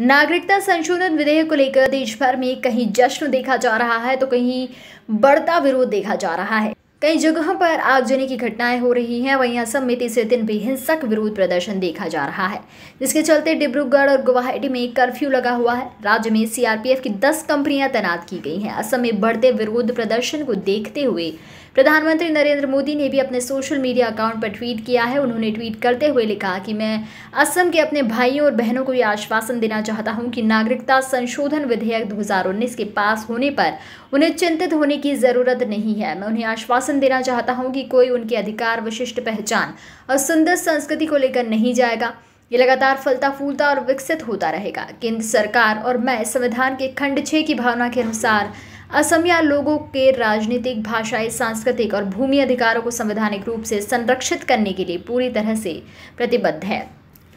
नागरिकता संशोधन विधेयक को लेकर देश भर में कहीं जश्न देखा जा रहा है तो कहीं बढ़ता विरोध देखा जा रहा है कई जगहों पर आगजनी की घटनाएं हो रही हैं वहीं असम में तीसरे दिन भी हिंसक विरोध प्रदर्शन देखा जा रहा है जिसके चलते डिब्रूगढ़ और गुवाहाटी में कर्फ्यू लगा हुआ है राज्य में सीआरपीएफ की 10 कंपनियां तैनात की गई हैं असम में बढ़ते विरोध प्रदर्शन को देखते हुए प्रधानमंत्री नरेंद्र मोदी ने भी अपने सोशल मीडिया अकाउंट पर ट्वीट किया है उन्होंने ट्वीट करते हुए लिखा कि मैं असम के अपने भाइयों और बहनों को यह आश्वासन देना चाहता हूं कि नागरिकता संशोधन विधेयक 2019 के पास होने पर उन्हें चिंतित होने की ज़रूरत नहीं है मैं उन्हें आश्वासन आश्वासन देना चाहता हूं कि कोई उनके अधिकार विशिष्ट पहचान और सुंदर संस्कृति को लेकर नहीं जाएगा ये लगातार फलता फूलता और विकसित होता रहेगा केंद्र सरकार और मैं संविधान के खंड छः की भावना के अनुसार असमिया लोगों के राजनीतिक भाषाई सांस्कृतिक और भूमि अधिकारों को संवैधानिक रूप से संरक्षित करने के लिए पूरी तरह से प्रतिबद्ध है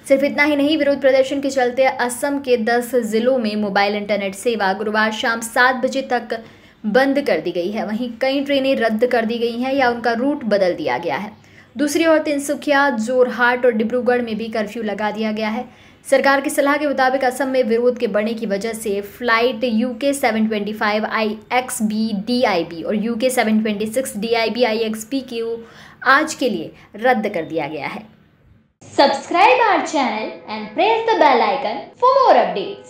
सिर्फ इतना ही नहीं विरोध प्रदर्शन के चलते असम के 10 जिलों में मोबाइल इंटरनेट सेवा गुरुवार शाम सात बजे तक बंद कर दी गई है वहीं कई ट्रेनें रद्द कर दी गई हैं या उनका रूट बदल दिया गया है दूसरी ओर तिनसुखिया जोरहाट और डिब्रूगढ़ में भी कर्फ्यू लगा दिया गया है सरकार की सलाह के मुताबिक असम में विरोध के बढ़ने की वजह से flight U K seven twenty five I X B D I B और U K seven twenty six D I B I X B को आज के लिए रद्द कर दिया गया है subscribe our channel and press the bell icon for more updates